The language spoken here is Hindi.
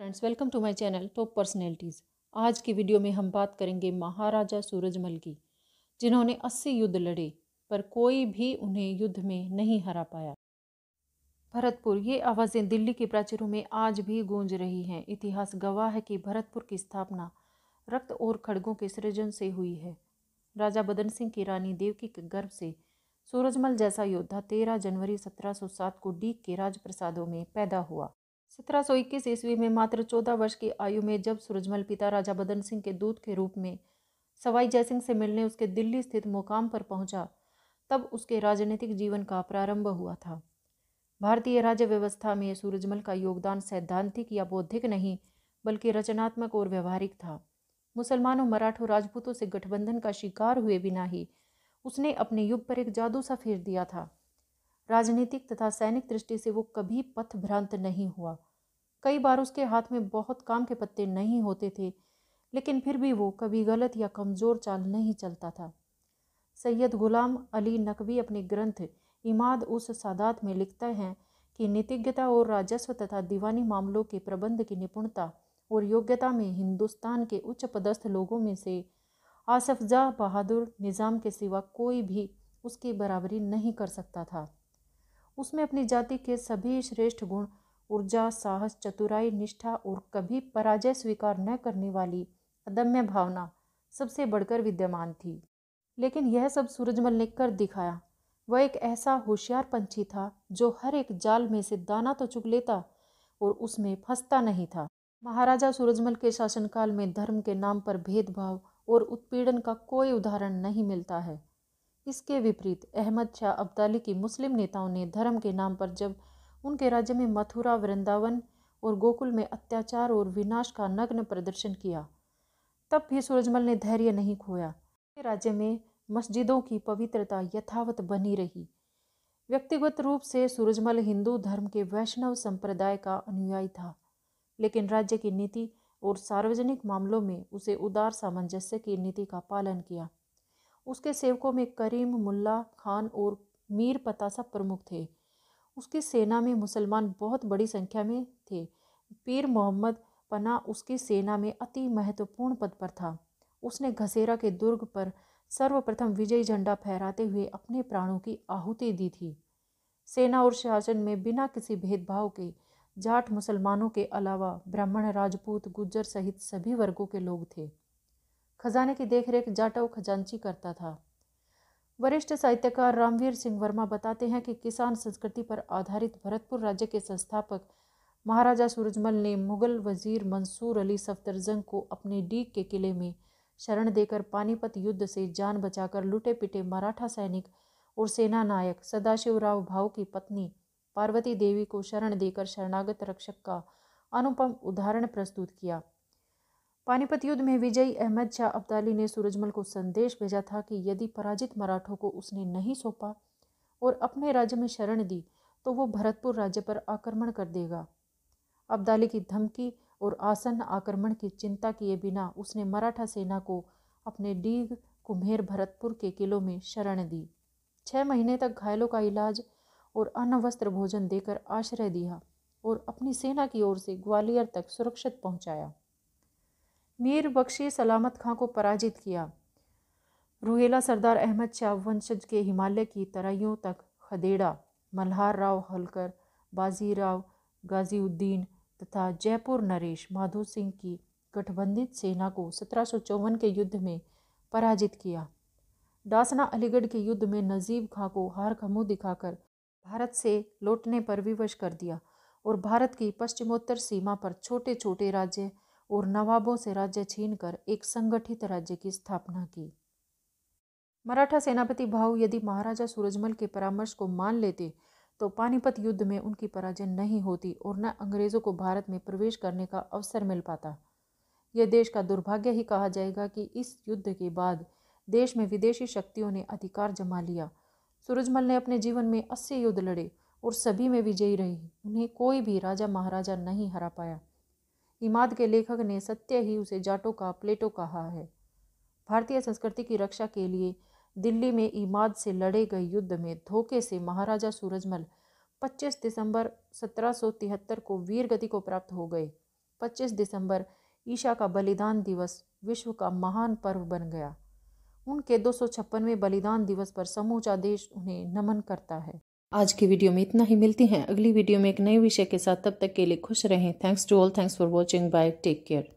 friends welcome to my channel top personalities आज की वीडियो में हम बात करेंगे महाराजा सूरजमल की जिन्होंने 80 युद्ध लड़े पर कोई भी उन्हें युद्ध में नहीं हरा पाया भरतपुर ये आवाज़ें दिल्ली के प्राचीरों में आज भी गूंज रही हैं इतिहास गवाह है कि भरतपुर की स्थापना रक्त और खड़गों के सृजन से हुई है राजा बदन सिंह की रानी देवकी के गर्भ से सूरजमल जैसा योद्धा तेरह जनवरी सत्रह को डीक के राजप्रसादों में पैदा हुआ सत्रह सौ इक्कीस ईस्वी में मात्र चौदह वर्ष की आयु में जब सूरजमल पिता राजा बदन सिंह के दूत के रूप में सवाई जयसिंह से मिलने उसके दिल्ली स्थित मुकाम पर पहुंचा तब उसके राजनीतिक जीवन का प्रारंभ हुआ था भारतीय राज्य व्यवस्था में सूरजमल का योगदान सैद्धांतिक या बौद्धिक नहीं बल्कि रचनात्मक और व्यवहारिक था मुसलमानों मराठों राजपूतों से गठबंधन का शिकार हुए बिना ही उसने अपने युग पर एक जादू सा फेर दिया था राजनीतिक तथा सैनिक दृष्टि से वो कभी पथ भ्रांत नहीं हुआ कई बार उसके हाथ में बहुत काम के पत्ते नहीं होते थे लेकिन फिर भी वो कभी गलत या कमज़ोर चाल नहीं चलता था सैयद गुलाम अली नकवी अपने ग्रंथ इमाद उस सादात में लिखते हैं कि नीतिज्ञता और राजस्व तथा दीवानी मामलों के प्रबंध की निपुणता और योग्यता में हिंदुस्तान के उच्च पदस्थ लोगों में से आसफ बहादुर निज़ाम के सिवा कोई भी उसकी बराबरी नहीं कर सकता था उसमें अपनी जाति के सभी श्रेष्ठ गुण ऊर्जा साहस चतुराई निष्ठा और कभी पराजय स्वीकार न करने वाली अदम्य भावना सबसे बढ़कर विद्यमान थी लेकिन यह सब सूरजमल ने कर दिखाया वह एक ऐसा होशियार पंछी था जो हर एक जाल में से दाना तो चुग लेता और उसमें फंसता नहीं था महाराजा सूरजमल के शासनकाल में धर्म के नाम पर भेदभाव और उत्पीड़न का कोई उदाहरण नहीं मिलता है इसके विपरीत अहमद शाह अब्दाली की मुस्लिम नेताओं ने धर्म के नाम पर जब उनके राज्य में मथुरा वृंदावन और गोकुल में अत्याचार और विनाश का नग्न प्रदर्शन किया तब भी सूरजमल ने धैर्य नहीं खोया राज्य में मस्जिदों की पवित्रता यथावत बनी रही व्यक्तिगत रूप से सूरजमल हिंदू धर्म के वैष्णव संप्रदाय का अनुयायी था लेकिन राज्य की नीति और सार्वजनिक मामलों में उसे उदार सामंजस्य की नीति का पालन किया उसके सेवकों में करीम मुल्ला खान और मीर पतासा प्रमुख थे उसकी सेना में मुसलमान बहुत बड़ी संख्या में थे पीर मोहम्मद पना उसकी सेना में अति महत्वपूर्ण पद पर था उसने घसेरा के दुर्ग पर सर्वप्रथम विजयी झंडा फहराते हुए अपने प्राणों की आहुति दी थी सेना और शासन में बिना किसी भेदभाव के जाट मुसलमानों के अलावा ब्राह्मण राजपूत गुज्जर सहित सभी वर्गों के लोग थे खजाने की देखरेख जाटव खजांची करता था वरिष्ठ साहित्यकार रामवीर सिंह वर्मा बताते हैं कि किसान संस्कृति पर आधारित भरतपुर राज्य के संस्थापक महाराजा सूरजमल ने मुगल वजीर मंसूर अली सफदरजंग को अपने डीग के किले में शरण देकर पानीपत युद्ध से जान बचाकर लुटे पिटे मराठा सैनिक और सेना नायक सदाशिवराव भाव की पत्नी पार्वती देवी को शरण देकर शरणागत रक्षक का अनुपम उदाहरण प्रस्तुत किया पानीपत युद्ध में विजयी अहमद शाह अब्दाली ने सूरजमल को संदेश भेजा था कि यदि पराजित मराठों को उसने नहीं सौंपा और अपने राज्य में शरण दी तो वो भरतपुर राज्य पर आक्रमण कर देगा अब्दाली की धमकी और आसन्न आक्रमण की चिंता किए बिना उसने मराठा सेना को अपने डीग कुम्हेर भरतपुर के किलों में शरण दी छः महीने तक घायलों का इलाज और अन्य वस्त्र भोजन देकर आश्रय दिया और अपनी सेना की ओर से ग्वालियर तक सुरक्षित पहुंचाया मीर बख्शी सलामत खां को पराजित किया रूहेला सरदार अहमद शाह वंशज के हिमालय की तराइयों तक खदेड़ा मल्हार राव हलकर बाजीराव गाजीउद्दीन तथा जयपुर नरेश माधो सिंह की गठबंधित सेना को सत्रह के युद्ध में पराजित किया डासना अलीगढ़ के युद्ध में नजीब खां को हार खमू दिखाकर भारत से लौटने पर विवश कर दिया और भारत की पश्चिमोत्तर सीमा पर छोटे छोटे राज्य और नवाबों से राज्य छीनकर एक संगठित राज्य की स्थापना की मराठा सेनापति भाऊ यदि महाराजा सूरजमल के परामर्श को मान लेते तो पानीपत युद्ध में उनकी पराजय नहीं होती और न अंग्रेज़ों को भारत में प्रवेश करने का अवसर मिल पाता यह देश का दुर्भाग्य ही कहा जाएगा कि इस युद्ध के बाद देश में विदेशी शक्तियों ने अधिकार जमा लिया सूरजमल ने अपने जीवन में अस्सी युद्ध लड़े और सभी में विजयी रही उन्हें कोई भी राजा महाराजा नहीं हरा पाया इमाद के लेखक ने सत्य ही उसे जाटों का प्लेटो कहा है भारतीय संस्कृति की रक्षा के लिए दिल्ली में इमाद से लड़े गए युद्ध में धोखे से महाराजा सूरजमल 25 दिसंबर 1773 को वीर गति को प्राप्त हो गए 25 दिसंबर ईशा का बलिदान दिवस विश्व का महान पर्व बन गया उनके दो सौ बलिदान दिवस पर समूचा देश उन्हें नमन करता है आज की वीडियो में इतना ही मिलती हैं अगली वीडियो में एक नए विषय के साथ तब तक के लिए खुश रहें thanks to all thanks for watching bye take care